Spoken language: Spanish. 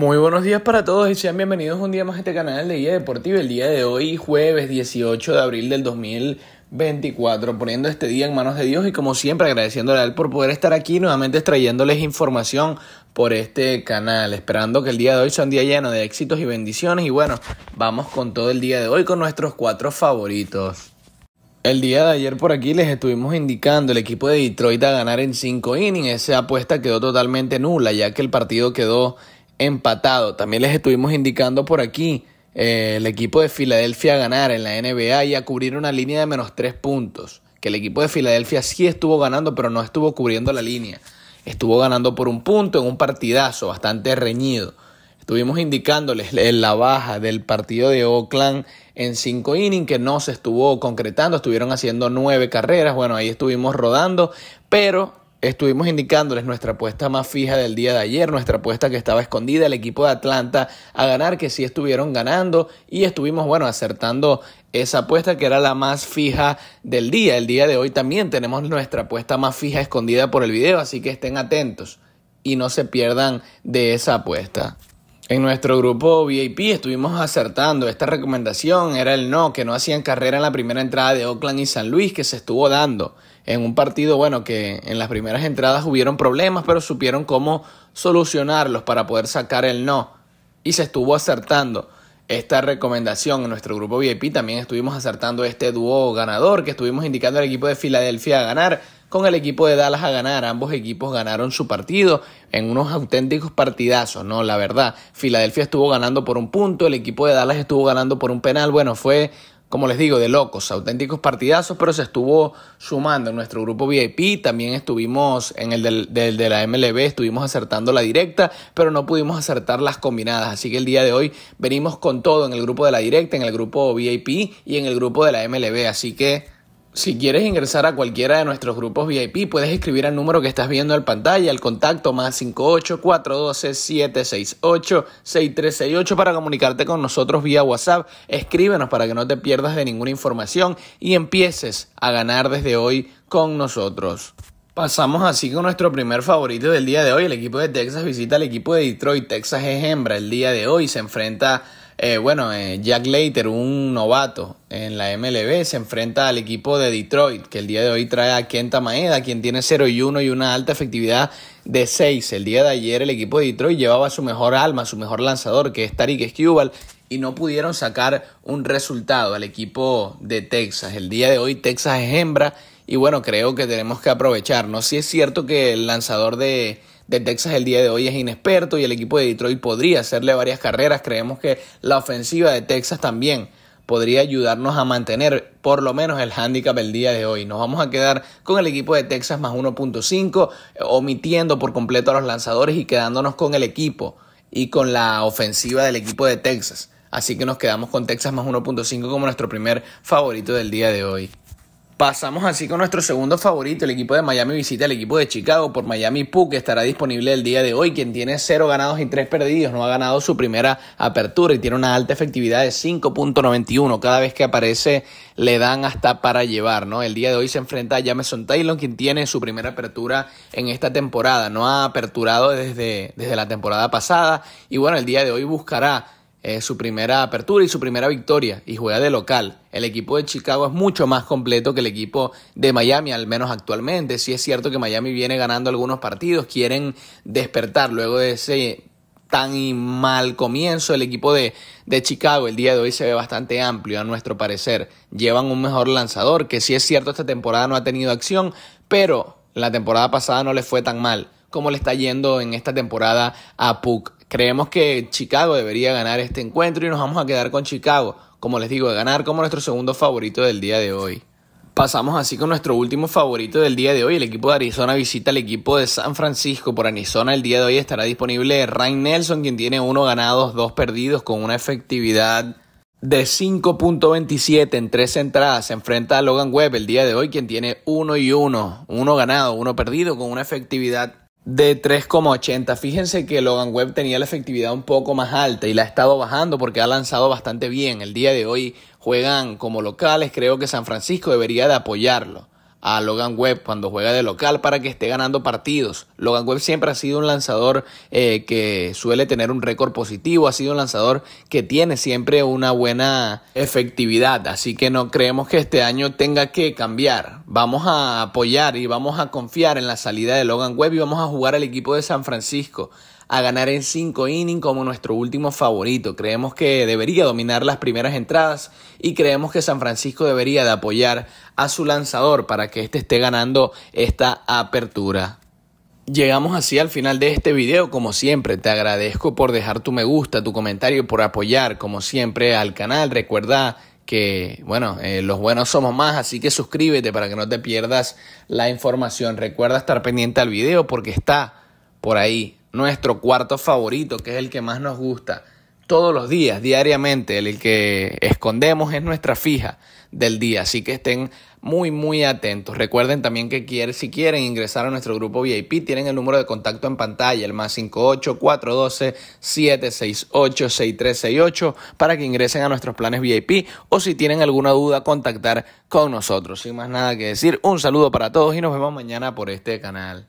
Muy buenos días para todos y sean bienvenidos un día más a este canal de Guía Deportiva. El día de hoy, jueves 18 de abril del 2024, poniendo este día en manos de Dios y como siempre agradeciéndole a él por poder estar aquí nuevamente trayéndoles información por este canal, esperando que el día de hoy sea un día lleno de éxitos y bendiciones y bueno, vamos con todo el día de hoy con nuestros cuatro favoritos. El día de ayer por aquí les estuvimos indicando el equipo de Detroit a ganar en 5 innings. Esa apuesta quedó totalmente nula ya que el partido quedó empatado. También les estuvimos indicando por aquí eh, el equipo de Filadelfia a ganar en la NBA y a cubrir una línea de menos tres puntos. Que el equipo de Filadelfia sí estuvo ganando, pero no estuvo cubriendo la línea. Estuvo ganando por un punto en un partidazo bastante reñido. Estuvimos indicándoles la baja del partido de Oakland en cinco innings que no se estuvo concretando, estuvieron haciendo nueve carreras, bueno, ahí estuvimos rodando, pero Estuvimos indicándoles nuestra apuesta más fija del día de ayer, nuestra apuesta que estaba escondida, el equipo de Atlanta a ganar, que sí estuvieron ganando y estuvimos, bueno, acertando esa apuesta que era la más fija del día. El día de hoy también tenemos nuestra apuesta más fija escondida por el video, así que estén atentos y no se pierdan de esa apuesta. En nuestro grupo VIP estuvimos acertando. Esta recomendación era el no, que no hacían carrera en la primera entrada de Oakland y San Luis, que se estuvo dando en un partido, bueno, que en las primeras entradas hubieron problemas, pero supieron cómo solucionarlos para poder sacar el no. Y se estuvo acertando esta recomendación. En nuestro grupo VIP también estuvimos acertando este dúo ganador, que estuvimos indicando al equipo de Filadelfia a ganar con el equipo de Dallas a ganar. Ambos equipos ganaron su partido en unos auténticos partidazos, ¿no? La verdad, Filadelfia estuvo ganando por un punto, el equipo de Dallas estuvo ganando por un penal. Bueno, fue como les digo, de locos, auténticos partidazos, pero se estuvo sumando en nuestro grupo VIP, también estuvimos en el del, de la MLB, estuvimos acertando la directa, pero no pudimos acertar las combinadas, así que el día de hoy venimos con todo en el grupo de la directa, en el grupo VIP y en el grupo de la MLB, así que si quieres ingresar a cualquiera de nuestros grupos VIP, puedes escribir al número que estás viendo en pantalla, al contacto más 58-412-768-6368 para comunicarte con nosotros vía WhatsApp. Escríbenos para que no te pierdas de ninguna información y empieces a ganar desde hoy con nosotros. Pasamos así con nuestro primer favorito del día de hoy. El equipo de Texas visita al equipo de Detroit. Texas es hembra el día de hoy. Se enfrenta eh, bueno, eh, Jack Leiter, un novato en la MLB, se enfrenta al equipo de Detroit, que el día de hoy trae a Kenta Maeda, quien tiene 0 y 1 y una alta efectividad de 6. El día de ayer el equipo de Detroit llevaba su mejor alma, su mejor lanzador, que es Tariq Skubal, y no pudieron sacar un resultado al equipo de Texas. El día de hoy Texas es hembra y bueno, creo que tenemos que aprovecharnos. Si es cierto que el lanzador de de Texas el día de hoy es inexperto y el equipo de Detroit podría hacerle varias carreras. Creemos que la ofensiva de Texas también podría ayudarnos a mantener por lo menos el hándicap el día de hoy. Nos vamos a quedar con el equipo de Texas más 1.5, omitiendo por completo a los lanzadores y quedándonos con el equipo y con la ofensiva del equipo de Texas. Así que nos quedamos con Texas más 1.5 como nuestro primer favorito del día de hoy. Pasamos así con nuestro segundo favorito. El equipo de Miami visita el equipo de Chicago por Miami Pu que estará disponible el día de hoy. Quien tiene cero ganados y tres perdidos, no ha ganado su primera apertura y tiene una alta efectividad de 5.91. Cada vez que aparece, le dan hasta para llevar, ¿no? El día de hoy se enfrenta a Jameson Taylor, quien tiene su primera apertura en esta temporada. No ha aperturado desde, desde la temporada pasada. Y bueno, el día de hoy buscará eh, su primera apertura y su primera victoria y juega de local. El equipo de Chicago es mucho más completo que el equipo de Miami, al menos actualmente. Sí es cierto que Miami viene ganando algunos partidos, quieren despertar luego de ese tan mal comienzo. El equipo de, de, Chicago el día de hoy se ve bastante amplio, a nuestro parecer. Llevan un mejor lanzador, que sí es cierto, esta temporada no ha tenido acción, pero la temporada pasada no le fue tan mal como le está yendo en esta temporada a Puck Creemos que Chicago debería ganar este encuentro y nos vamos a quedar con Chicago, como les digo, a ganar como nuestro segundo favorito del día de hoy. Pasamos así con nuestro último favorito del día de hoy. El equipo de Arizona visita al equipo de San Francisco. Por Arizona el día de hoy estará disponible Ryan Nelson, quien tiene uno ganado, dos perdidos, con una efectividad de 5.27 en tres entradas. Se enfrenta a Logan Webb el día de hoy, quien tiene uno y uno, uno ganado, uno perdido, con una efectividad de 3,80. Fíjense que Logan Webb tenía la efectividad un poco más alta y la ha estado bajando porque ha lanzado bastante bien. El día de hoy juegan como locales. Creo que San Francisco debería de apoyarlo a Logan Webb cuando juega de local para que esté ganando partidos. Logan Webb siempre ha sido un lanzador eh, que suele tener un récord positivo, ha sido un lanzador que tiene siempre una buena efectividad, así que no creemos que este año tenga que cambiar. Vamos a apoyar y vamos a confiar en la salida de Logan Webb y vamos a jugar al equipo de San Francisco a ganar en 5 innings como nuestro último favorito. Creemos que debería dominar las primeras entradas y creemos que San Francisco debería de apoyar a su lanzador para que éste esté ganando esta apertura. Llegamos así al final de este video, como siempre te agradezco por dejar tu me gusta, tu comentario, y por apoyar como siempre al canal. Recuerda que, bueno, eh, los buenos somos más, así que suscríbete para que no te pierdas la información. Recuerda estar pendiente al video porque está por ahí nuestro cuarto favorito, que es el que más nos gusta todos los días, diariamente. El que escondemos es nuestra fija del día, así que estén muy, muy atentos. Recuerden también que si quieren ingresar a nuestro grupo VIP, tienen el número de contacto en pantalla, el más 58-412-768-6368, para que ingresen a nuestros planes VIP o si tienen alguna duda, contactar con nosotros. Sin más nada que decir, un saludo para todos y nos vemos mañana por este canal.